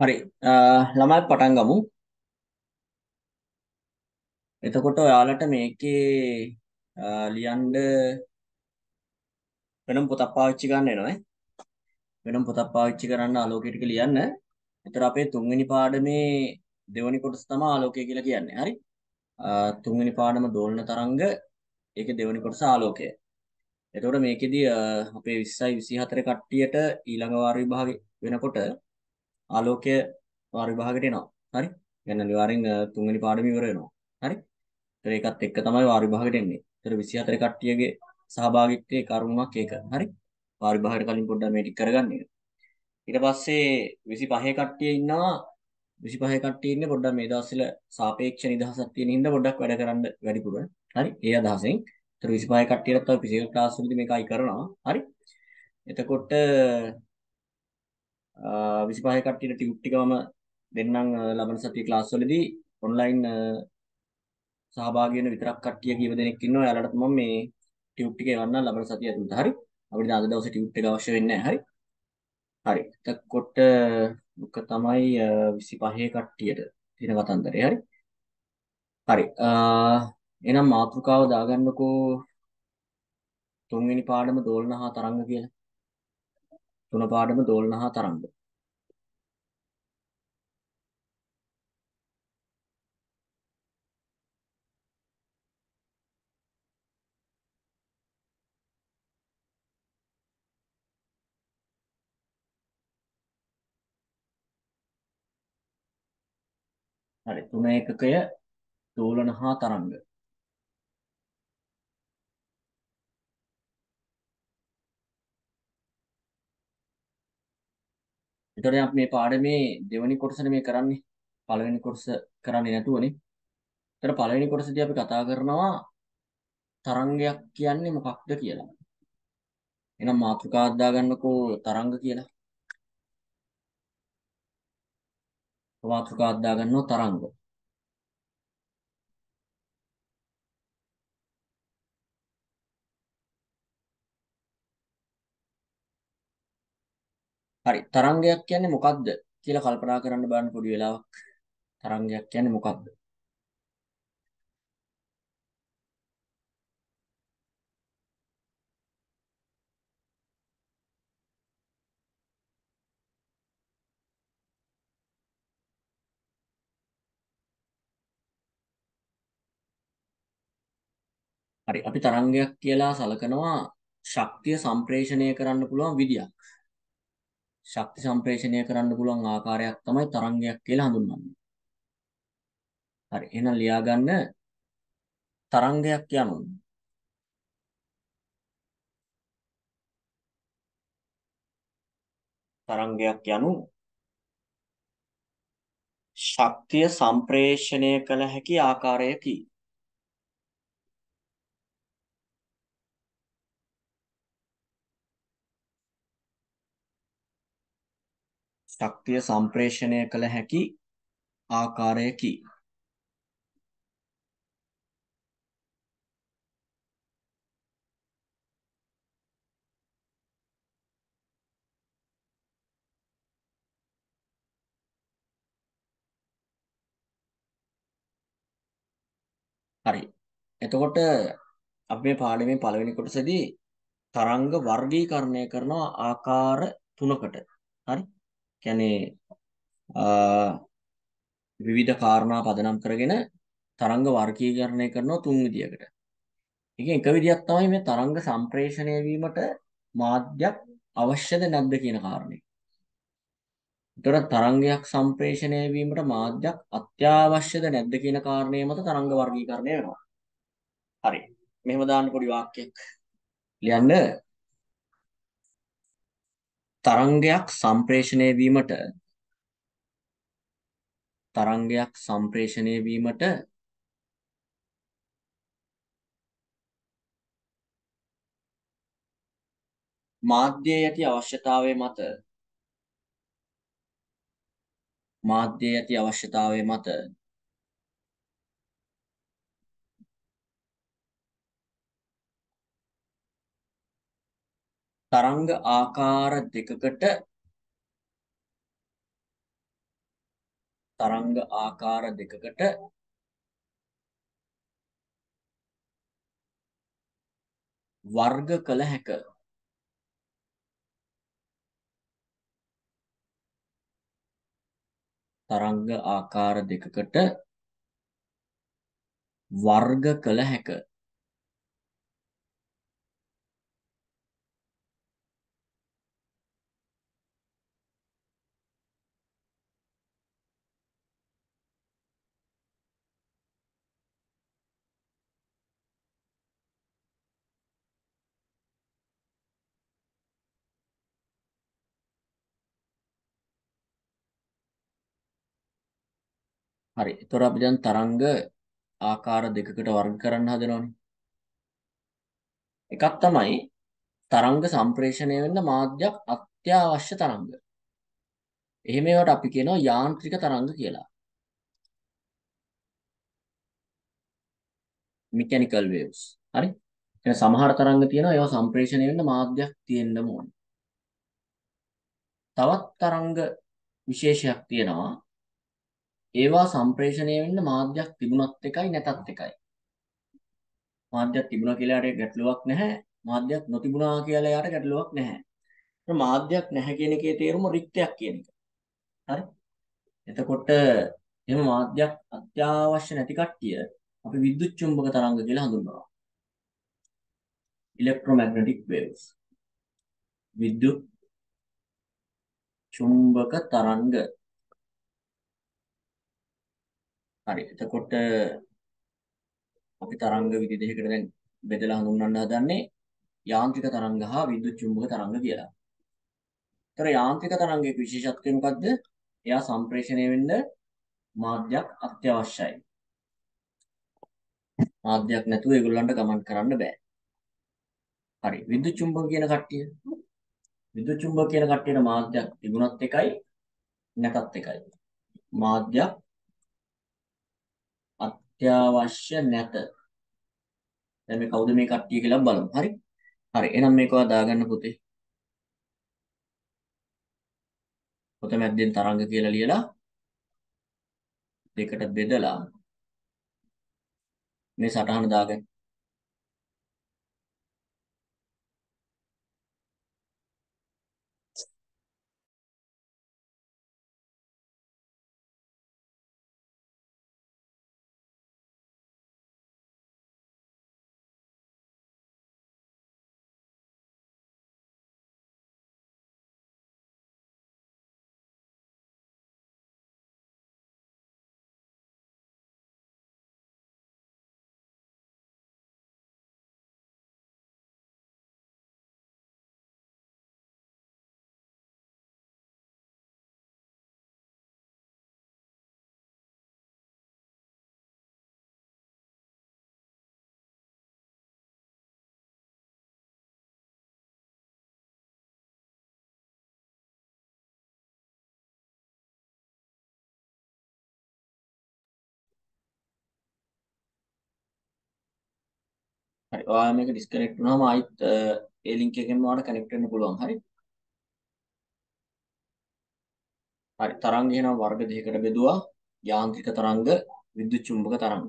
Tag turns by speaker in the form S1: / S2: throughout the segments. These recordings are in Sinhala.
S1: හරි
S2: ළමයි පටන් ගමු. එතකොට ඔයාලට මේකේ ලියන්න වෙනම් පොතක් පාවිච්චි ගන්න වෙනවා ඈ. වෙනම් පොතක් පාවිච්චි කරන්න ආලෝකය ටික ලියන්න. ඒතර අපේ තුන්වෙනි පාඩමේ දෙවෙනි කොටස තමයි ආලෝකය කියලා කියන්නේ. හරි. තුන්වෙනි පාඩම දෝලන තරංග ඒකේ දෙවෙනි කොටස ආලෝකය. එතකොට මේකෙදි අපේ 20යි 24 කට්ටියට ඊළඟ වාර විභාගේ වෙනකොට ආලෝකය වාර විභාගයට එනවා. හරි? يعني අනිවාර්යෙන් තුන්වෙනි පාඩම ඉවර වෙනවා. හරි? ඒතර ඒකත් එක්ක තමයි වාර විභාගයට එන්නේ. ඒතර 24 කට්ටියගේ සහභාගීත්වයේ කරුණාවක් ඒක. හරි? වාර විභාගයට කලින් පොඩ්ඩක් මේ ටික කරගන්න එක. ඊට පස්සේ 25 කට්ටිය ඉන්නවා. 25 කට්ටිය ඉන්නේ පොඩ්ඩක් මේ දවස්වල සාපේක්ෂ නිදහසක් තියෙන හින්දා පොඩ්ඩක් වැඩ කරන්න වැඩිපුර. හරි? ඒ අදහසෙන් ඒතර 25 කට්ටියට තව ෆිසිකල් ක්ලාස් වලදී මේකයි කරනවා. හරි? එතකොට 25 කට්ටියට ටියුබ් ටිකම දෙන්නම් ලබන සතියේ ක්ලාස් වලදී ඔන්ලයින් සහභාගී වෙන විතරක් කට්ටිය කීප දෙනෙක් ඉන්නවා. එයාලට මම මේ ටියුබ් ටික එවන්න ලබන සතිය ඇතුළත. හරි. අපිට අද දවසේ ටියුබ් එක අවශ්‍ය වෙන්නේ නැහැ. හරි. හරි. එතකොට ඔක තමයි 25 කට්ටියට තියෙන කතන්දරේ. හරි. හරි. එහෙනම් මාතෘකාව දාගන්නකෝ තුන්වෙනි පාඩම දෝලනහා තරංග කියලා. තුන පාඩම දෝලන හා තරංග හරි තුන ඒකකය දෝලන හා තරංග එතකොට අපි මේ පාඩමේ දෙවෙනි කොටසනේ මේ කරන්නේ. පළවෙනි කොටස කරන්නේ නැතුවනේ. එතකොට පළවෙනි කොටසදී අපි කතා කරනවා තරංගයක් කියන්නේ මොකක්ද කියලා. එහෙනම් මාතෘකාවක් දාගන්නකෝ තරංග කියලා. මාතෘකාවක් දාගන්නවා තරංග. හරි තරංගයක් කියන්නේ මොකක්ද කියලා කල්පනා කරන්න බලන්න පොඩි වෙලාවක්. තරංගයක් කියන්නේ මොකක්ද? හරි අපි තරංගයක් කියලා සලකනවා ශක්තිය සම්ප්‍රේෂණය කරන්න පුළුවන් විදියක්. ශක්ති සම්ප්‍රේෂණය කරන්න පුළුවන් ආකාරයක් තමයි තරංගයක් කියලා හඳුන්වන්නේ. හරි එහෙනම් ලියාගන්න තරංගයක් යනු තරංගයක් යනු ශක්තිය සම්ප්‍රේෂණය කළ හැකි ආකාරයකි. ශක්තිය සම්ප්‍රේෂණය කළ හැකි ආකාරයකි. හරි. එතකොට අපි මේ පාඩමේ පළවෙනි කොටසේදී තරංග වර්ගීකරණය කරන ආකාර තුනකට. හරි. කියන්නේ විවිධ කාරණා පදනම් කරගෙන තරංග වර්ගීකරණය කරනවා තුන් විදියකට. එකෙන් එක විදියක් තමයි මේ තරංග සම්ප්‍රේෂණය වීමට මාධ්‍යයක් අවශ්‍යද නැද්ද කියන කාරණේ. ඒතර තරංගයක් සම්ප්‍රේෂණය වීමට මාධ්‍යයක් අත්‍යවශ්‍යද නැද්ද කියන කාරණේ මත තරංග වර්ගීකරණය වෙනවා. හරි. මෙහෙම දාන්න පොඩි වාක්‍යයක් ලියන්න තරංගයක් සම්ප්‍රේෂණය වීමට තරංගයක් සම්ප්‍රේෂණය වීමට මාධ්‍ය යටි අවශ්‍යතාවය මත මාධ්‍ය යටි අවශ්‍යතාවය මත තරංග ආකාර දෙකකට තරංග ආකාර දෙකකට වර්ග කළ හැක. තරංග ආකාර දෙකකට වර්ග කළ හැක. හරි. ඒතොර අපි දැන් තරංග ආකාර දෙකකට වර්ග කරන්න හදනවානේ. එකක් තමයි තරංග සම්ප්‍රේෂණය වෙන්න මාධ්‍යයක් අත්‍යවශ්‍ය තරංග. එහෙම ඒවට අපි කියනවා යාන්ත්‍රික තරංග කියලා. mechanical waves. හරි? එන සමහර තරංග තියෙනවා ඒවා සම්ප්‍රේෂණය වෙන්න මාධ්‍යයක් තියෙන්න ඕනේ. තවත් තරංග විශේෂයක් තියෙනවා ඒවා සම්ප්‍රේෂණය වෙන්න මාධ්‍යයක් තිබුණත් එකයි නැතත් එකයි. මාධ්‍යයක් තිබුණා කියලා යට ගැටලුවක් නැහැ. මාධ්‍යයක් නොතිබුණා කියලා යට ගැටලුවක් නැහැ. මාධ්‍යයක් නැහැ කියන එකේ තේරුම රික්තයක් කියන එක. හරි? එතකොට එහෙම මාධ්‍යයක් අත්‍යවශ්‍ය නැති කට්ටිය අපි විද්‍යුත් චුම්බක තරංග කියලා හඳුන්වනවා. electromagnetic waves. විද්‍යුත් චුම්බක තරංග හරි. එතකොට අපි තරංග විදි දෙකකට දැන් බෙදලා හඳුන්වන්න හදන්නේ යාන්ත්‍රික තරංග හා විද්‍යුත් චුම්බක තරංග කියලා. ඒතර යාන්ත්‍රික තරංගයේ විශේෂත්වය මොකද්ද? එයා සම්ප්‍රේෂණය වෙන්න මාධ්‍යයක් අත්‍යවශ්‍යයි. මාධ්‍යයක් නැතුව ඒගොල්ලන්ට ගමන් කරන්න බෑ. හරි. විද්‍යුත් චුම්බක කියන කට්ටිය. විද්‍යුත් චුම්බක කියන කට්ටියට මාධ්‍යයක් තිබුණත් එකයි නැතත් එකයි. මාධ්‍යයක් අත්‍යවශ්‍ය නැත. දැන් මේ කවුද මේ කට්ටිය කියලා බලමු. හරි? හරි. එහෙනම් මේකව දාගන්න පුතේ. පොත මැද්දෙන් තරංග කියලා ලියලා දෙකට බෙදලා මේ සටහන දාගන්න. හරි ඔයා මේක ඩිස්කනෙක්ට් වුණාම ආයිත් ඒ ලින්ක් එකෙන් ඔයාලට කනෙක්ට් වෙන්න පුළුවන් හරි හරි තරංග එනවා වර්ග දෙකකට බෙදුවා යාන්ත්‍රික තරංග විද්‍යුත් චුම්බක තරංග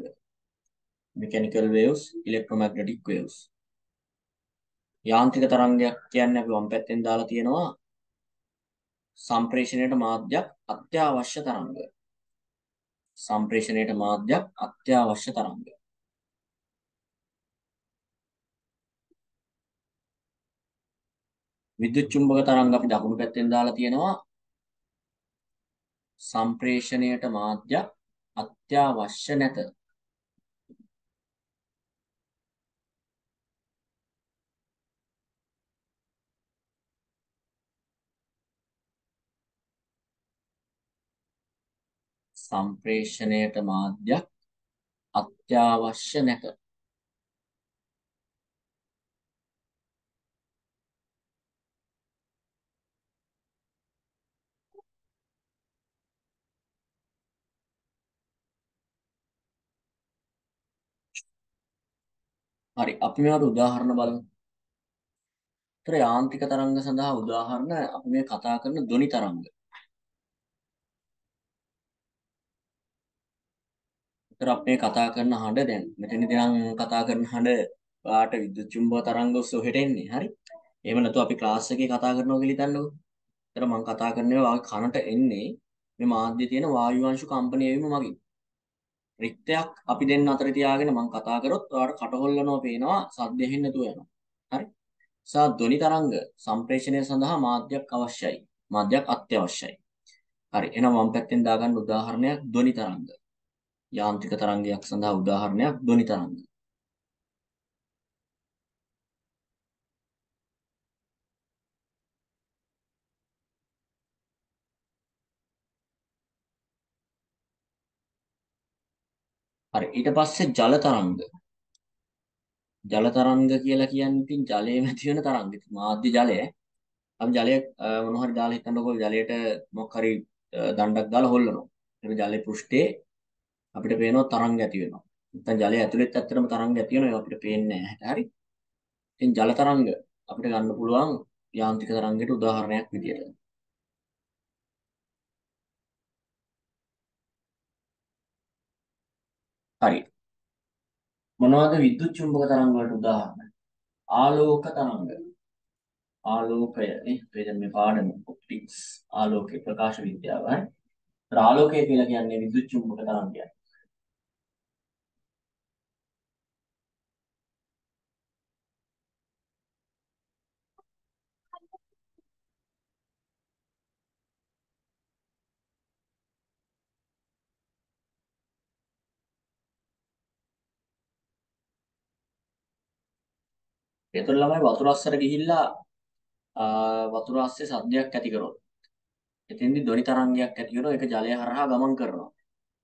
S2: mechanical waves electromagnetic waves යාන්ත්‍රික තරංගයක් කියන්නේ අපි වම් පැත්තෙන් දාලා තියෙනවා සම්ප්‍රේෂණයට මාධ්‍යයක් අත්‍යවශ්‍ය තරංග. සම්ප්‍රේෂණයට මාධ්‍යයක් අත්‍යවශ්‍ය තරංග. විද්‍යුත් චුම්බක තරංග අපි දකුණු පැත්තෙන් දාලා තියෙනවා. සම්ප්‍රේෂණයට මාධ්‍ය අත්‍යවශ්‍ය නැත. සම්ප්‍රේෂණයට මාධ්‍යයක් අත්‍යවශ්‍ය නැත. හරි අපි මේවට උදාහරණ බලමු. ඒතර යාන්ත්‍රික තරංග සඳහා උදාහරණ අපි මේ කතා කරන ධ්වනි තරංග. ඒතර අපි කතා කරන හඬ දැන් මෙතනදී නම් කතා කරන හඬ ඔයාට විද්‍යුත් චුම්බක තරංග ඔස්සේ ඔහෙට එන්නේ. හරි. එහෙම නැතුව අපි ක්ලාස් එකේ කතා කරනවා කියලා හිතන්නකෝ. ඒතර මම කතා කරන්නේ ඔයාගේ කනට එන්නේ මේ මාධ්‍යයේ තියෙන වායු අංශු කම්පණය වීම මගින්. රික්තයක් අපි දෙන්න අතර තියාගෙන මම කතා කරොත් ඔයාලට කටහොල්ලනවා පේනවා සද්ද ඇහෙන්නේ නැතුව යනවා. හරි? සා ධ්වනි තරංග සම්ප්‍රේෂණය සඳහා මාධ්‍යයක් අවශ්‍යයි. මාධ්‍යයක් අත්‍යවශ්‍යයි. හරි. එහෙනම් මම පැත්තෙන් දාගන්න උදාහරණයක් ධ්වනි තරංග. යාන්ත්‍රික තරංගයක් සඳහා උදාහරණයක් ධ්වනි තරංග. හරි ඊට පස්සේ ජල තරංග. ජල තරංග කියලා කියන්නේ ඉතින් ජලයේ ඇති වෙන තරංග. මාධ්‍ය ජලය. අපි ජලය මොන හරි දාලා හිටනකොට ජලයට මොකක් හරි දණ්ඩක් දාලා හොල්ලනවා. ඒක ජලයේ පෘෂ්ඨයේ අපිට පේනවා තරංග ඇති වෙනවා. නැත්නම් ජලය ඇතුළෙත් ඇත්තටම තරංග ඇති වෙනවා. ඒක අපිට පේන්නේ නැහැ. හරි. ඉතින් ජල තරංග අපිට ගන්න පුළුවන් යාන්ත්‍රික තරංගයට උදාහරණයක් විදියට. හරි. මොනවද විද්‍යුත් චුම්බක තරංග වලට උදාහරණ? ආලෝක තරංග. ආලෝකය නේ මේ පාඩම ඔප්ටික්ස් ආලෝකේ ප්‍රකාශ විද්‍යාවයි. ඒතර ආලෝකය කියලා කියන්නේ විද්‍යුත් චුම්බක තරංගයක්. එතකොට ළමයි වතුර අස්සර ගිහිල්ලා වතුර අස්සේ සද්දයක් ඇති කරොත් එතෙන්දී ධ්වනි තරංගයක් ඇති කරනවා ඒක ජලය හරහා ගමන් කරනවා.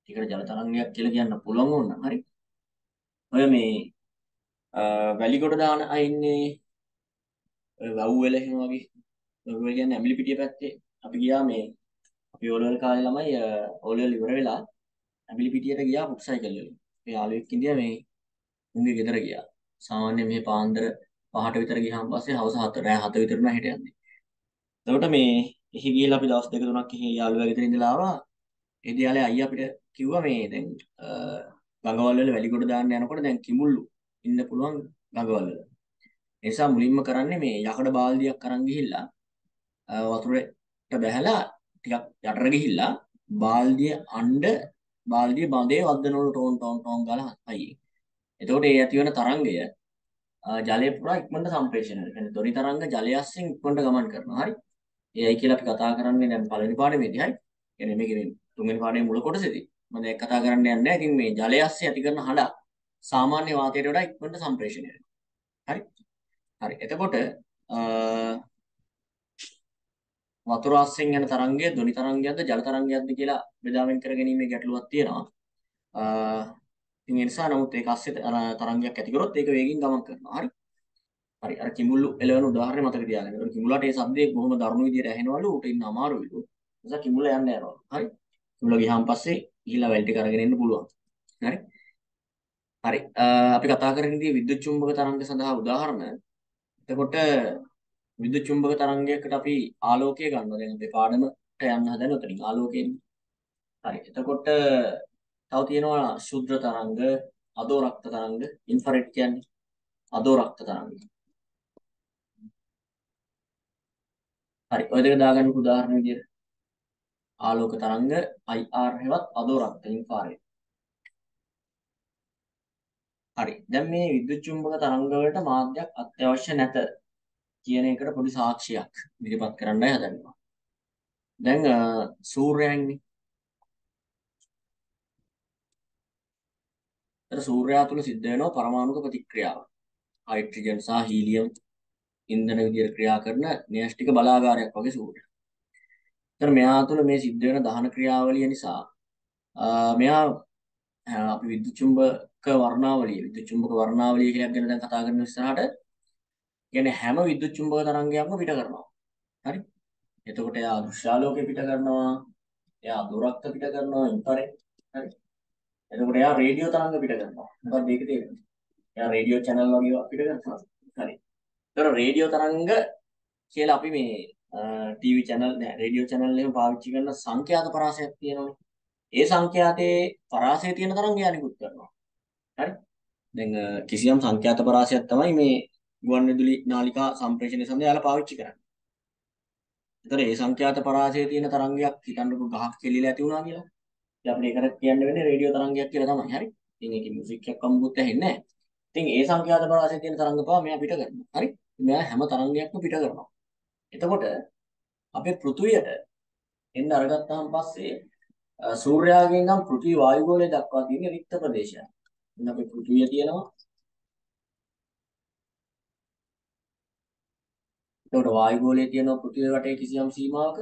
S2: ඒකට ජල තරංගයක් කියලා කියන්න පුළුවන් වුණා. හරි. ඔය මේ වැලිගොඩ දාන අය ඉන්නේ වව්වල එහෙම වගේ. වව්වල කියන්නේ ඇඹිලි පිටිය පැත්තේ අපි ගියා මේ අපි ඕලෙවල් කාලේ ළමයි ඕලෙවල් ඉවර වෙලා ඇඹිලි පිටියට ගියා පුක්සයිකල් වලින්. මේ යාළුවෙක් ඉඳියා මේ උන්ගේ ගෙදර ගියා. සාමාන්‍ය මේ පාන්දර 5ට විතර ගියාන් පස්සේ හවස 7 රෑ 7 විතර නහිට යන්නේ. එතකොට මේ එහි ගිහලා අපි දවස් දෙක තුනක් එහි යාළුවා ගෙදර ඉඳලා ආවා. ඒ දියාලේ අයියා අපිට කිව්වා මේ දැන් ගඟවල් වල වැලිගොඩ දාන්න යනකොට දැන් කිමුල්ලු ඉන්න පුළුවන් ගඟවල් වල. ඒ නිසා මුලින්ම කරන්නේ මේ යකඩ බාල්දියක් අරන් ගිහිල්ලා වතුරට බැහැලා ටිකක් යටට ගිහිල්ලා බාල්දිය අඬ බාල්දිය බඳේ වදනවල ටෝන් ටෝන් ටෝන් ගාලා හයි. එතකොට ඒ ඇති වෙන තරංගය ජලය පුරා ඉක්මනට සම්ප්‍රේෂණය වෙනවා. කියන්නේ ධ්වනි තරංග ජලය අස්සෙන් ඉක්මනට ගමන් කරනවා. හරි. ඒයි කියලා අපි කතා කරන්නේ දැන් පළවෙනි පාඩමේදී හරි. කියන්නේ මේකේ මේ තුන්වෙනි පාඩමේ මුල කොටසේදී. මම දැන් කතා කරන්න යන්නේ නැහැ. ඉතින් මේ ජලය අස්සේ ඇති කරන හඬ සාමාන්‍ය වාතයට වඩා ඉක්මනට සම්ප්‍රේෂණය වෙනවා. හරි. හරි. එතකොට වතුර අස්සෙන් යන තරංගය ධ්වනි තරංගයක්ද ජල තරංගයක්ද කියලා බෙදා වෙන් කරගැනීමේ ගැටලුවක් තියෙනවා. ඉතින් ඒ නිසා නමුත් ඒක අස්සේ තරංගයක් ඇති කරොත් ඒක වේගින් ගමන් කරනවා. හරි. හරි අර කිඹුල්ලු එළවන උදාහරණය මතක තියාගන්න. ඒක කිඹුලාට ඒ શબ્දේ බොහොම දරුණු විදියට ඇහෙනවලු. ඌට ඉන්න අමාරුයිලු. ඒ නිසා කිඹුලා යන්න යනවලු. හරි. කිඹුලා ගියාන් පස්සේ ගිහිල්ලා වැල් ටික අරගෙන එන්න පුළුවන්. හරි. හරි. අපි කතා කරගෙන ඉඳී විද්‍යුත් චුම්බක තරංග සඳහා උදාහරණ. එතකොට විද්‍යුත් චුම්බක තරංගයකට අපි ආලෝකය ගන්නවා. දැන් අපේ පාඩමට යන්න හදන උතනින් ආලෝකයෙන්. හරි. එතකොට තව තියෙනවා ශුද්‍ර තරංග, අදෝ රක්ත තරංග, ඉන්ෆ්‍රාරෙඩ් කියන්නේ අදෝ රක්ත තරංග. හරි, ඔය දෙක දාගන්නකෝ උදාහරණ විදියට. ආලෝක තරංග IR හෙවත් අදෝ රක්ත ඉන්ෆ්‍රාරෙඩ්. හරි. දැන් මේ විද්‍යුත් චුම්බක තරංග වලට මාධ්‍යයක් අත්‍යවශ්‍ය නැත කියන එකට පොඩි සාක්ෂියක් ඉදිරිපත් කරන්නයි හදන්නේ. දැන් සූර්යයන්නේ එතන සූර්යයා තුල සිද්ධ වෙනවා පරමාණුක ප්‍රතික්‍රියාව. හයිඩ්‍රජන් සහ හීලියම් ඉන්ධන විදියට ක්‍රියා කරන න්‍යෂ්ටික බලාගාරයක් වගේ සූර්යයා. එතන මෙයා තුල මේ සිද්ධ වෙන දහන ක්‍රියාවලිය නිසා මෙයා අපි විද්‍යුත් චුම්බක වර්ණාවලිය විද්‍යුත් චුම්බක වර්ණාවලිය කියලා ගැන දැන් කතා කරන ඉස්සරහට කියන්නේ හැම විද්‍යුත් චුම්බක තරංගයක්ම පිට කරනවා. හරි? එතකොට එයා දෘශ්‍යාලෝකය පිට කරනවා. එයා දුරක්ත පිට කරනවා ඉන්ෆ්‍රාරෙඩ්. හරි? එතකොට එයා රේඩියෝ තරංග පිට කරනවා. මොකක්ද මේක තේරෙන්නේ? එයා රේඩියෝ channel වගේ පිට කරනවා. හරි. ඒතර රේඩියෝ තරංග කියලා අපි මේ TV channel නෑ රේඩියෝ channel එකම පාවිච්චි කරන සංඛ්‍යාත පරාසයක් තියෙනවනේ. ඒ සංඛ්‍යාතයේ පරාසය තියෙන තරංගය අනිකුත් කරනවා. හරි. දැන් කිසියම් සංඛ්‍යාත පරාසයක් තමයි මේ ගුවන්විදුලි නාලිකා සම්ප්‍රේෂණය සඳහා යාලා පාවිච්චි කරන්නේ. ඒතර ඒ සංඛ්‍යාත පරාසයේ තියෙන තරංගයක් හිතන්නකො ගහක් කෙලිලා ඇති වුණා කියලා. අපිට ඒකට කියන්න වෙන්නේ රේඩියෝ තරංගයක් කියලා තමයි. හරි. ඉතින් ඒකේ මියුසික් එකක් වම්බුත් ඇහෙන්නේ නැහැ. ඉතින් ඒ සංඛ්‍යාත ප්‍රකාශයෙන් තියෙන තරංග පවා මෙයා පිට කරනවා. හරි. මෙයා හැම තරංගයක්ම පිට කරනවා. එතකොට අපේ පෘථුවියට එන්න අරගත්තාන් පස්සේ සූර්යාගෙන් නම් පෘථිවි වායු ගෝලය දක්වා තියෙන රික්ත ප්‍රදේශය. එන්න අපේ පෘථිවිය තියෙනවා. එතකොට වායු ගෝලයේ තියෙන පෘථිවි වටේ කිසියම් සීමාවක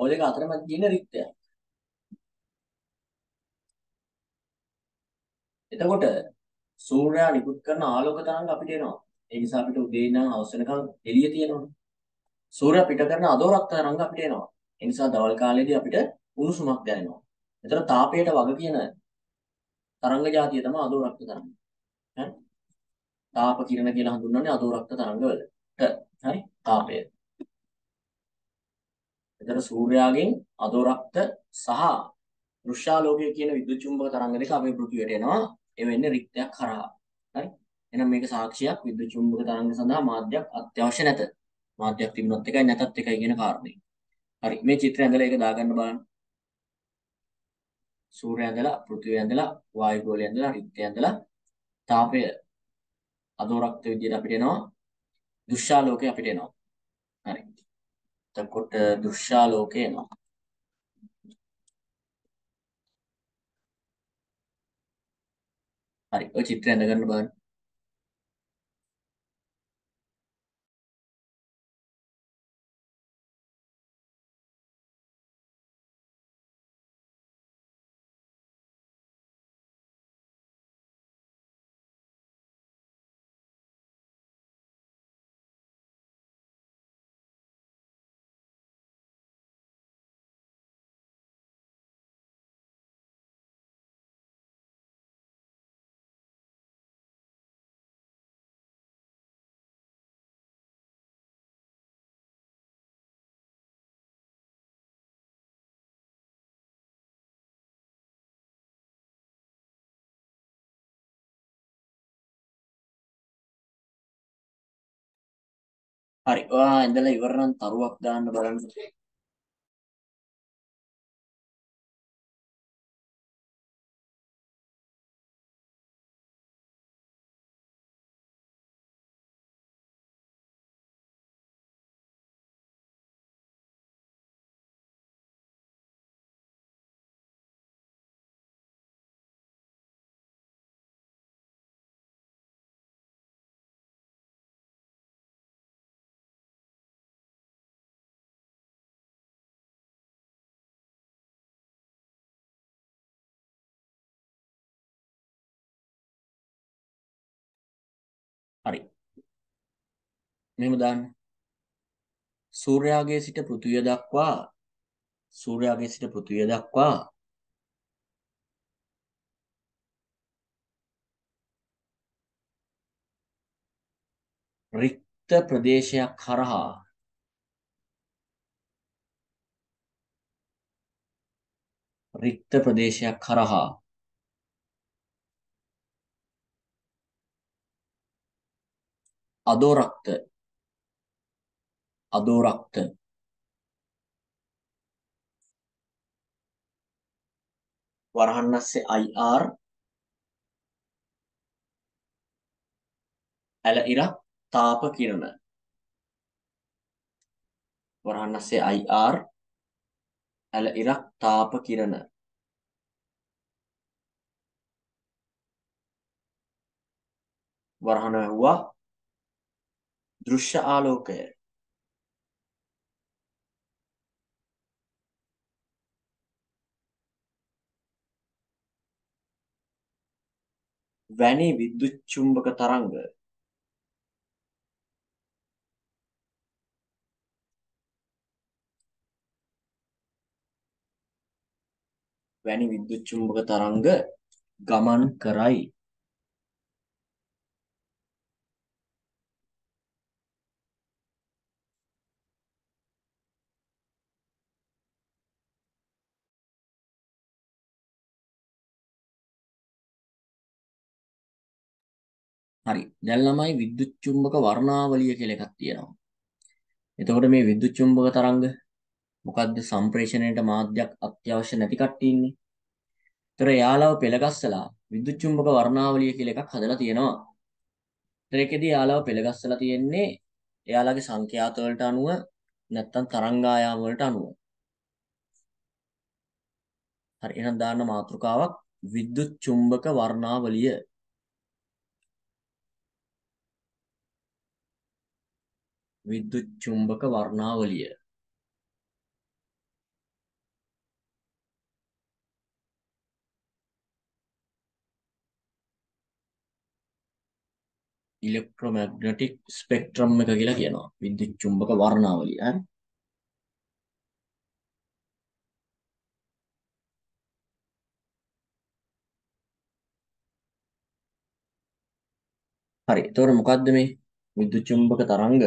S2: ඔය දෙක අතරමැද තියෙන රික්තයක්. එතකොට සූර්යයා නිකුත් කරන ආලෝක තරංග අපිට එනවා. ඒ නිසා අපිට උදේ ඉඳන් හවස වෙනකන් එළිය තියෙනවා. සූර්යයා පිට කරන අදෝරක් තරංග අපිට එනවා. ඒ නිසා දවල් කාලේදී අපිට උණුසුමක් දැනෙනවා. එතන තාපයට වග කියන තරංග જાතිය තමයි අදෝරක් තරංග. හරි? තාප කිරණ කියලා හඳුන්වන්නේ අදෝරක් තරංග වලට. හරි? තාපය. එතන සූර්යාගෙන් අදෝරක්ත සහ ෘෂ්‍යාලෝකය කියන විද්‍යුත් චුම්බක තරංග දෙක අපේ පෘථිවියට එනවා. ඒ වෙන්නේ රික්තයක් කරා. හරි. එහෙනම් මේක සාක්ෂියක් විද්‍යුත් චුම්බක තරංග සඳහා මාධ්‍යයක් අත්‍යවශ්‍ය නැත. මාධ්‍යයක් තිබුණොත් එකයි නැතත් එකයි කියන කාරණේ. හරි. මේ චිත්‍රය ඇඳලා ඒක දාගන්න බලන්න. සූර්යය ඇඳලා පෘථිවිය ඇඳලා වායු ගෝලය ඇඳලා රික්තය ඇඳලා තාපය අදෝරක්ත විදියට අපිට එනවා. දෘශ්‍යාලෝකය අපිට එනවා. එතකොට දෘශ්‍යාලෝකය එනවා.
S1: හරි. ඔය චිත්‍රය ඇඳගන්න බලන්න. හරි ඔයා ඉඳලා ඉවරනම් තරුවක් දාන්න බලන්න හරි. මෙහෙම
S2: දාන්න. සූර්යාගේ සිට පෘථිවිය දක්වා සූර්යාගේ සිට පෘථිවිය දක්වා රික්ත ප්‍රදේශයක් කරහා රික්ත ප්‍රදේශයක් කරහා අදෝරක්ත අදෝරක්ත වරහන් නැස්සේ IR ඇල ඉරක් තාප කිරණ වරහන් නැස්සේ IR ඇල ඉරක් තාප කිරණ වරහන ඇහුවා දෘශ්‍ය ආලෝකය වැනි විද්‍යුත් චුම්බක තරංග වැනි විද්‍යුත් චුම්බක තරංග ගමන් කරයි හරි. දැන් ළමයි විද්‍යුත් චුම්බක වර්ණාවලිය කියලා එකක් තියෙනවා. එතකොට මේ විද්‍යුත් චුම්බක තරංග මොකද්ද සම්ප්‍රේෂණයට මාධ්‍යයක් අත්‍යවශ්‍ය නැති කට්ටිය ඉන්නේ. ඒතර යාළුවෝ පෙළගස්සලා විද්‍යුත් චුම්බක වර්ණාවලිය කියලා එකක් හදලා තියෙනවා. ඒතර ඒකෙදී යාළුවෝ පෙළගස්සලා තියෙන්නේ එයාලගේ සංඛ්‍යාත වලට අනුව නැත්තම් තරංගායාම වලට අනුව. හරි එහෙනම් දාන්න මාතෘකාවක් විද්‍යුත් චුම්බක වර්ණාවලිය විද්‍යුත් චුම්බක වර්ණාවලිය ඉලෙක්ට්‍රොමැග්නටික් ස්පෙක්ට්‍රම් එක කියලා කියනවා විද්‍යුත් චුම්බක වර්ණාවලිය හරි හරි එතකොට මොකද්ද මේ විද්‍යුත් චුම්බක තරංග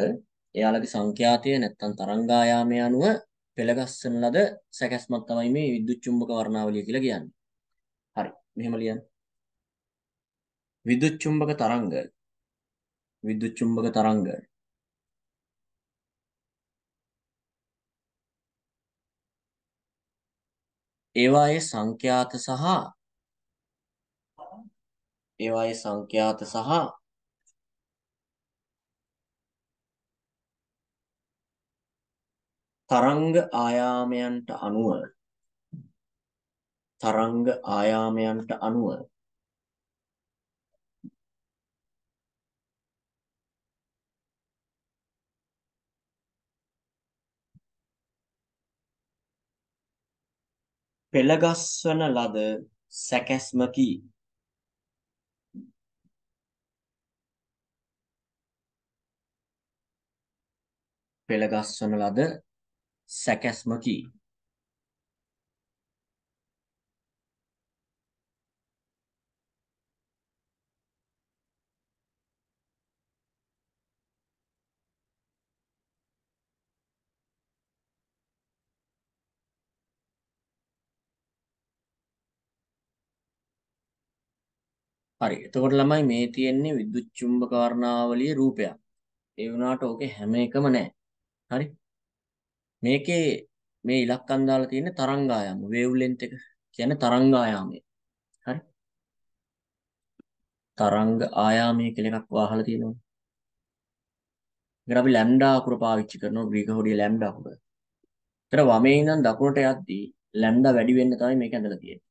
S2: එයාලගේ සංඛ්‍යාතය නැත්තම් තරංගායාමය අනුව පෙළගස්සන ලද සැකැස්මක් තමයි මේ විද්‍යුත් චුම්බක වර්ණාවලිය කියලා කියන්නේ. හරි. මෙහෙම ලියන්න. විද්‍යුත් චුම්බක තරංග විද්‍යුත් චුම්බක තරංග ඒවායේ සංඛ්‍යාත සහ ඒවායේ සංඛ්‍යාත සහ තරංග ආයාමයන්ට අනුව තරංග ආයාමයන්ට අනුව පෙළගස්වන ලද සැකැස්මකි පෙළගස්වන ලද සැකැස්මකි. හරි. එතකොට ළමයි මේ තියෙන්නේ විද්‍යුත් චුම්බකාරණාවලිය රූපයක්. ඒ වුණාට ඕකේ හැම එකම නැහැ. හරි. මේකේ මේ ඉලක්කම් දාලා තියෙන්නේ තරංගායාම වේව් ලෙන්ත් එක කියන්නේ තරංගායාමය හරි තරංග ආයාමය කියලා එකක් වහලා තියෙනවා ඒකට අපි ලැම්ඩා අකුර පාවිච්චි කරනවා ග්‍රීක හොඩිය ලැම්ඩා අකුර ඒතර වමේ ඉඳන් දකුණට යද්දී ලැම්ඩා වැඩි වෙන්න තමයි මේක ඇඳලා තියෙන්නේ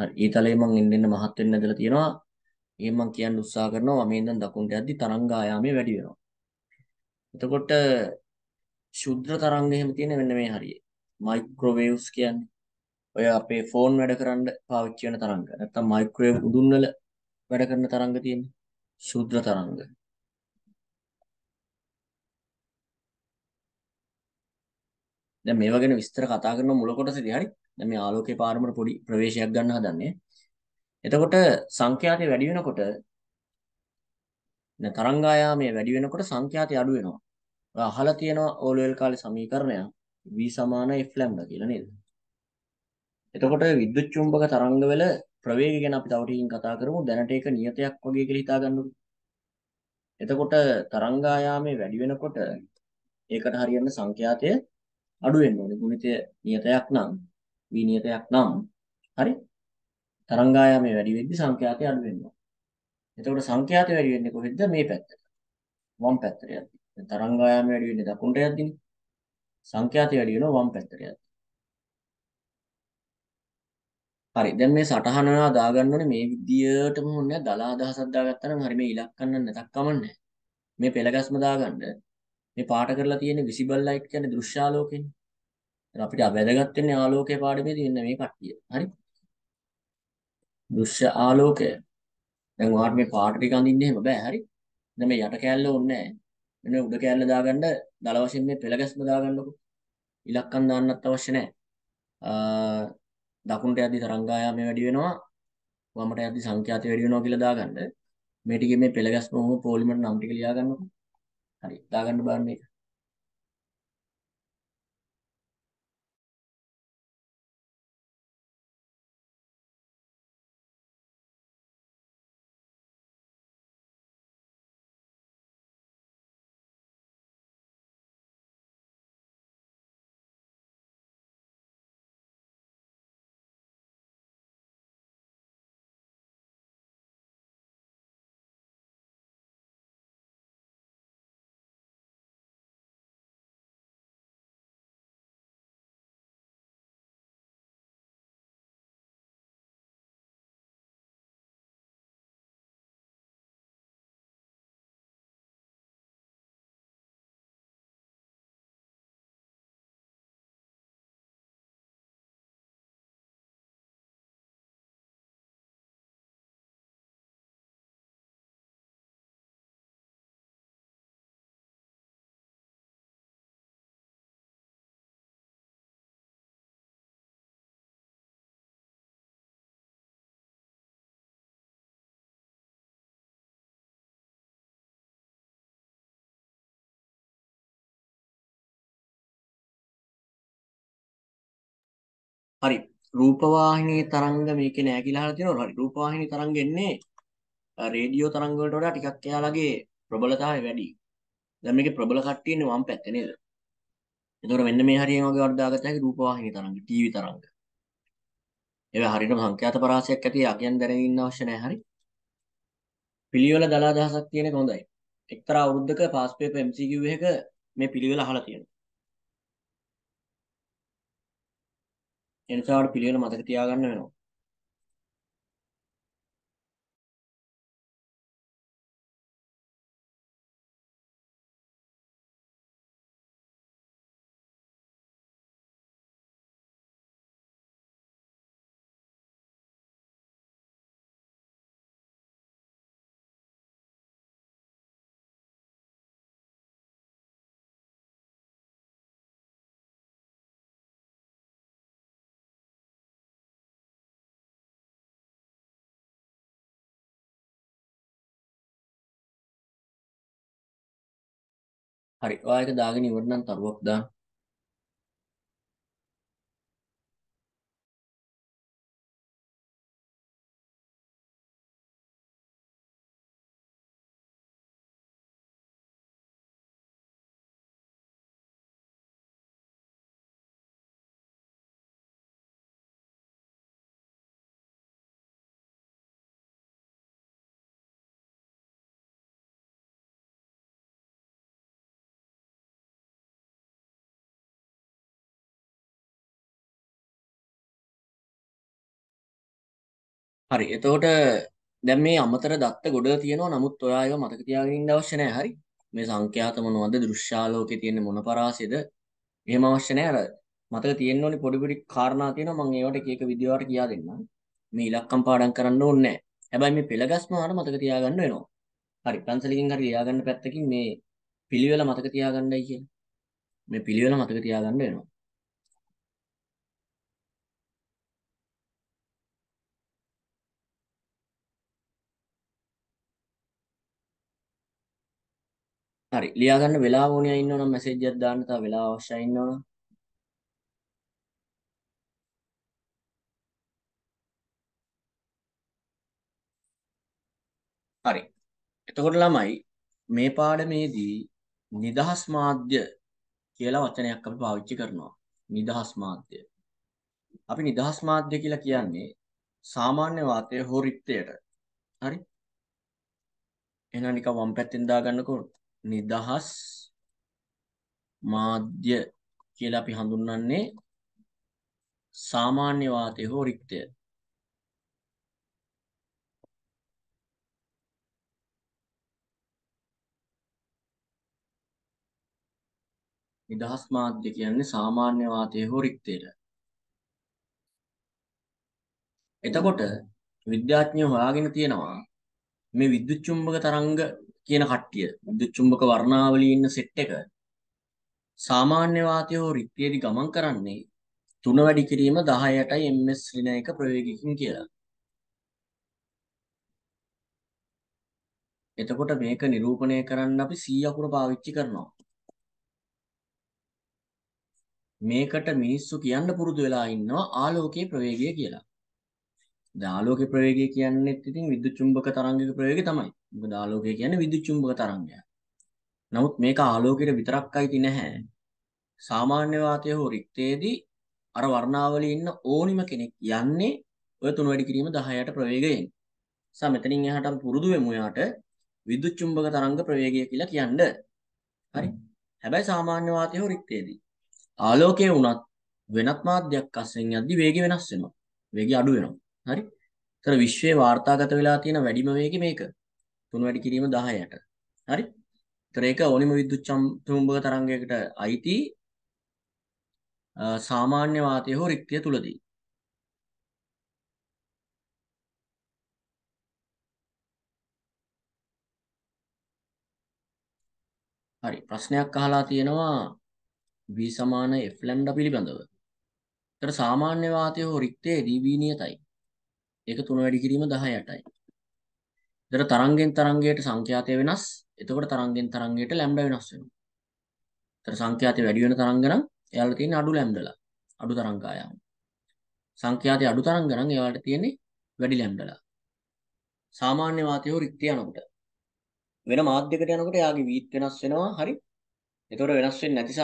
S2: හරි ඊතලේ මං එන්න එන්න මහත් වෙන්න ඇඳලා තියෙනවා ඒ මම කියන්න උත්සාහ කරනවා වමේ ඉඳන් දකුණට යද්දි තරංගායාමය වැඩි වෙනවා. එතකොට ශුද්‍ර තරංග එහෙම තියෙන මෙන්න මේ හරියේ. මයික්‍රෝවේව්ස් කියන්නේ ඔය අපේ ෆෝන් වැඩ කරන්න පාවිච්චි වෙන තරංග. නැත්තම් මයික්‍රෝවේව් උදුන්වල වැඩ කරන තරංග තියෙන්නේ. ශුද්‍ර තරංග. දැන් මේවා ගැන විස්තර කතා කරන මුල කොටසේදී හරි දැන් මේ ආලෝකයේ පාරමර පොඩි ප්‍රවේශයක් ගන්න හදන්නේ එතකොට සංඛ්‍යාතය වැඩි වෙනකොට දැන් තරංගායාමය වැඩි වෙනකොට සංඛ්‍යාතය අඩු වෙනවා. ඔය අහලා තියෙනවා ඕලෙවල් කාලේ සමීකරණය v F lambda කියලා නේද? එතකොට විද්‍යුත් චුම්බක තරංගවල ප්‍රවේගය ගැන අපි තව ටිකකින් කතා කරමු. දැනට ඒක නියතයක් වගේ කියලා හිතා ගන්නකෝ. එතකොට තරංගායාමය වැඩි වෙනකොට ඒකට හරියන සංඛ්‍යාතය අඩු වෙන්න ඕනේ. ගුණිතය නියතයක් නම් v නියතයක් නම් හරි තරංගායාමය වැඩි වෙද්දී සංඛ්‍යාතය අඩු වෙනවා. එතකොට සංඛ්‍යාතය වැඩි වෙන්නේ කොහෙද? මේ පැත්තට. වම් පැත්තට යද්දී. දැන් තරංගායාමය වැඩි වෙන්නේ දකුණට යද්දීනේ. සංඛ්‍යාතය වැඩි වෙනවා වම් පැත්තට යද්දී. හරි දැන් මේ සටහනවා දාගන්න ඕනේ මේ විදියටම ඕනේ දලා අදහසක් දාගත්තා නම් හරි මේ ඉලක්කන්න නැතක් කමන්නේ මේ පෙළගස්ම දාගන්න මේ පාට කරලා තියෙන විසිබල් ලයිට් කියන්නේ දෘශ්‍යාලෝකෙනේ දැන් අපිට වැදගත් වෙන්නේ ආලෝකයේ පාඩමේ තියෙන මේ කට්ටිය හරි දෘශ්‍ය ආලෝකය. දැන් ඔයාට මේ පාට ටික අඳින්න එහෙම බෑ හරි. දැන් මේ යට කෑල්ල ඕනේ නැහැ. මෙන්න උඩ කෑල්ල දාගන්න දල වශයෙන් මේ පෙළ ගැස්ම දාගන්නකො. ඉලක්කම් දාන්නත් අවශ්‍ය නැහැ. දකුණට යද්දි තරංගායාමය වැඩි වෙනවා. වමට යද්දි සංඛ්‍යාතය වැඩි වෙනවා කියලා දාගන්න. මේ ටිකේ මේ පෙළ ගැස්ම වුණු පොලිමර නම් ටික ලියා ගන්නකො. හරි. දාගන්න බලන්න මේක.
S1: හරි රූපවාහිනී
S2: තරංග මේකේ නෑ කියලා අහලා තියෙනවා. හරි රූපවාහිනී තරංග එන්නේ රේඩියෝ තරංග වලට වඩා ටිකක් එයාලගේ ප්‍රබලතාවය වැඩි. දැන් මේකේ ප්‍රබල කට්ටිය ඉන්නේ වම් පැත්තේ නේද? එතකොට මෙන්න මේ හරියම වගේ වර්ධාගත හැකි රූපවාහිනී තරංග, ටීවී තරංග. ඒවා හරියටම සංඛ්‍යාත පරාසයක් ඇති අගයන් දැනගෙන ඉන්න අවශ්‍ය නැහැ හරි. පිළිවෙල දල අදහසක් තියෙන එක හොඳයි. එක්තරා අවුරුද්දක පාස් පේපර් MCQ එක මේ පිළිවෙල අහලා තියෙනවා. එනිසා අපිට පිළිවෙල මතක තියාගන්න
S1: වෙනවා. හරි. ඔයා ඒක දාගෙන ඉවර නම් තරුවක් දාන්න.
S2: හරි එතකොට දැන් මේ අමතර දත්ත ගොඩ තියෙනවා නමුත් ඔයා ඒක මතක තියාගෙන ඉන්න අවශ්‍ය නැහැ හරි මේ සංඛ්‍යාත මොනවද දෘශ්‍යාලෝකේ තියෙන මොන පරාසයද එහෙම අවශ්‍ය නැහැ අර මතක තියෙන්න ඕනේ පොඩි පොඩි කාරණා තියෙනවා මම ඒවට එක එක වීඩියෝ වලට කියා දෙන්නම් මේ ඉලක්කම් පාඩම් කරන්න ඕනේ නැහැ හැබැයි මේ පෙළගස්ම ආන මතක තියාගන්න වෙනවා හරි පන්සලකින් හරි ලියාගන්න පැත්තකින් මේ පිළිවෙල මතක තියාගන්නයි කියන මේ පිළිවෙල මතක තියාගන්න වෙනවා හරි ලියා ගන්න වෙලාව ඕනියා ඉන්නවනම් මැසේජ් එකක් දාන්න තව වෙලාව අවශ්‍යයි ඉන්නවනම් හරි එතකොට ළමයි මේ පාඩමේදී නිදහස් මාධ්‍ය කියලා වචනයක් අපි පාවිච්චි කරනවා නිදහස් මාධ්‍ය අපි නිදහස් මාධ්‍ය කියලා කියන්නේ සාමාන්‍ය වාතය හෝ රිත්තයට හරි එහෙනම් නිකන් වම් පැත්තෙන් දාගන්නකො නිදහස් මාධ්‍ය කියලා අපි හඳුන්වන්නේ සාමාන්‍ය වාතය හෝ රික්තය. නිදහස් මාධ්‍ය කියන්නේ සාමාන්‍ය වාතය හෝ රික්තයට. එතකොට විද්‍යාඥයෝ හොයාගෙන තියෙනවා මේ විද්‍යුත් චුම්බක තරංග කියන කට්ටිය විද්‍යුත් චුම්බක වර්ණාවලියේ ඉන්න සෙට් එක සාමාන්‍ය වාතය හෝ රික්තියදී ගමන් කරන්නේ තුන වැඩි කිරීම 10ටයි ms ඍණයක ප්‍රවේගිකින් කියලා. එතකොට මේක නිරූපණය කරන්න අපි 100 අකුර පාවිච්චි කරනවා. මේකට මිනිස්සු කියන්න පුරුදු වෙලා ඉන්නවා ආලෝකයේ ප්‍රවේගය කියලා. දැන් ආලෝක ප්‍රවේගය කියන්නේත් ඉතින් විද්‍යුත් චුම්බක තරංගයක ප්‍රවේගය තමයි. මොකද ආලෝකය කියන්නේ විද්‍යුත් චුම්බක තරංගයක්. නමුත් මේක ආලෝකයට විතරක් අයිති නැහැ. සාමාන්‍ය වාතය හෝ රික්තයේදී අර වර්ණාවලිය ඉන්න ඕනිම කෙනෙක් යන්නේ ඔය තුන වැඩි කිරීම 10ට ප්‍රවේගයෙන්. නිසා මෙතනින් එහාට අපි පුරුදු වෙමු යාට විද්‍යුත් චුම්බක තරංග ප්‍රවේගය කියලා කියන්න. හරි. හැබැයි සාමාන්‍ය වාතය හෝ රික්තයේදී ආලෝකයේ උනත් වෙනත් මාධ්‍යයක් අස්සෙන් යද්දි වේගය වෙනස් වෙනවා. වේගය අඩු වෙනවා. හරි? ඒතර විශ්වයේ වාර්තාගත වෙලා තියෙන වැඩිම වේගය මේක. තුන වැඩි කිරීම 10ට. හරි? ඒතර ඒක ඕනෙම විද්‍යුත් චුම්බක තරංගයකට අයිති සාමාන්‍ය වාතය හෝ රික්තිය තුලදී. හරි ප්‍රශ්නයක් අහලා තියෙනවා v සමාන f ලැම්ඩා පිළිබඳව. ඒතර සාමාන්‍ය වාතය හෝ රික්තයේ dv නියතයි. ඒක 3 වැඩි කිරීම 10යටයි. ඒතර තරංගෙන් තරංගයට සංඛ්‍යාතය වෙනස්. එතකොට තරංගෙන් තරංගයට ලැම්ඩා වෙනස් වෙනවා. ඒතර සංඛ්‍යාතය වැඩි වෙන තරංග නම් එයාලා තියෙන්නේ අඩු ලැම්ඩලා. අඩු තරංගායම්. සංඛ්‍යාතය අඩු තරංග නම් එයාලට තියෙන්නේ වැඩි ලැම්ඩලා. සාමාන්‍ය වාතයෝ රික්තිය යනකොට වෙන මාධ්‍යයකට යනකොට එයාගේ වීත් වෙනස් වෙනවා. හරි. ඒතකොට වෙනස් වෙන්නේ නැති